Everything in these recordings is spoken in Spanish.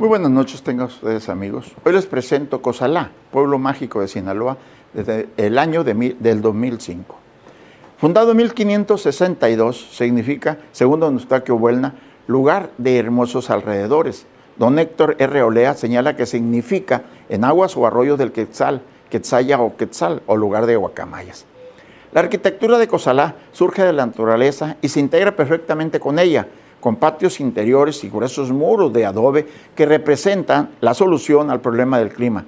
Muy buenas noches tengan ustedes amigos. Hoy les presento Cozalá, pueblo mágico de Sinaloa, desde el año del 2005. Fundado en 1562, significa, según Don Eustaquio Buelna, lugar de hermosos alrededores. Don Héctor R. Olea señala que significa en aguas o arroyos del Quetzal, Quetzalla o Quetzal, o lugar de guacamayas. La arquitectura de Cozalá surge de la naturaleza y se integra perfectamente con ella, con patios interiores y gruesos muros de adobe que representan la solución al problema del clima,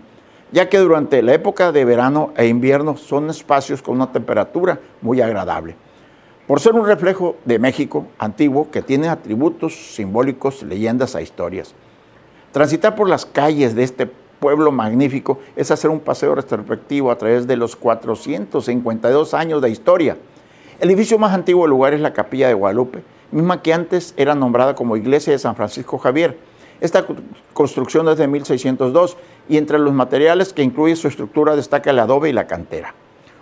ya que durante la época de verano e invierno son espacios con una temperatura muy agradable. Por ser un reflejo de México antiguo que tiene atributos simbólicos, leyendas e historias. Transitar por las calles de este pueblo magnífico es hacer un paseo retrospectivo a través de los 452 años de historia. El edificio más antiguo del lugar es la Capilla de Guadalupe, misma que antes era nombrada como Iglesia de San Francisco Javier. Esta construcción es de 1602 y entre los materiales que incluye su estructura destaca el adobe y la cantera.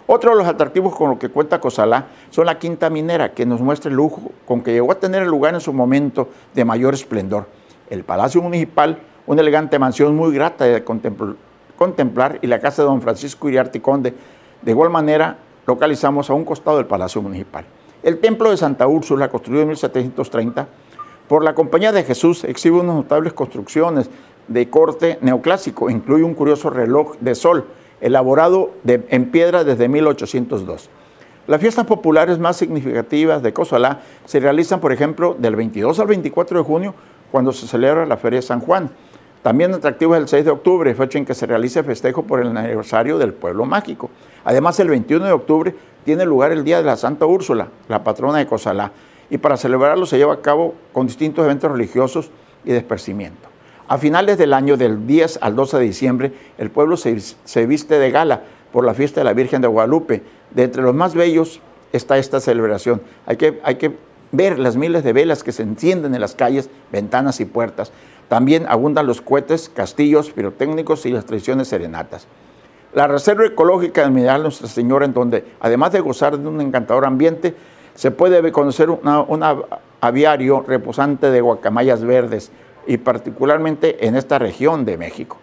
Otro de los atractivos con los que cuenta Cosalá son la quinta minera, que nos muestra el lujo con que llegó a tener el lugar en su momento de mayor esplendor. El Palacio Municipal, una elegante mansión muy grata de contemplar, y la casa de don Francisco Iriarte Conde. De igual manera, localizamos a un costado del Palacio Municipal. El templo de Santa Úrsula, construido en 1730 por la Compañía de Jesús, exhibe unas notables construcciones de corte neoclásico, incluye un curioso reloj de sol elaborado en piedra desde 1802. Las fiestas populares más significativas de Cozalá se realizan, por ejemplo, del 22 al 24 de junio, cuando se celebra la Feria de San Juan. También atractivo es el 6 de octubre, fecha en que se realiza el festejo por el aniversario del pueblo mágico. Además, el 21 de octubre tiene lugar el Día de la Santa Úrsula, la patrona de Cosalá, y para celebrarlo se lleva a cabo con distintos eventos religiosos y despercimiento. A finales del año, del 10 al 12 de diciembre, el pueblo se, viste de gala por la fiesta de la Virgen de Guadalupe. De entre los más bellos está esta celebración. Hay que, ver las miles de velas que se encienden en las calles, ventanas y puertas. También abundan los cohetes, castillos pirotécnicos y las traiciones serenatas. La Reserva Ecológica de Mineral Nuestra Señora, en donde, además de gozar de un encantador ambiente, se puede conocer un aviario reposante de guacamayas verdes, y particularmente en esta región de México.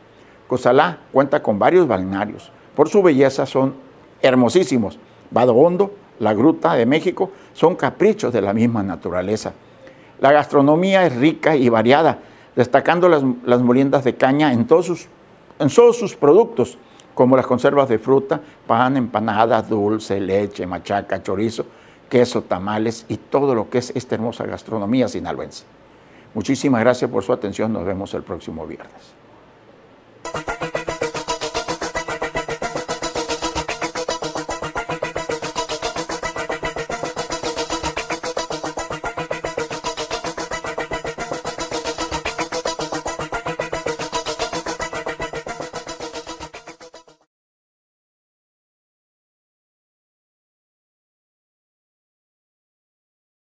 Cozalá cuenta con varios balnearios. Por su belleza son hermosísimos. Vado Hondo, la Gruta de México, son caprichos de la misma naturaleza. La gastronomía es rica y variada, destacando las, moliendas de caña en todos sus, en todos sus productos como las conservas de fruta, pan, empanadas, dulce, leche, machaca, chorizo, queso, tamales y todo lo que es esta hermosa gastronomía sinaloense. Muchísimas gracias por su atención, nos vemos el próximo viernes.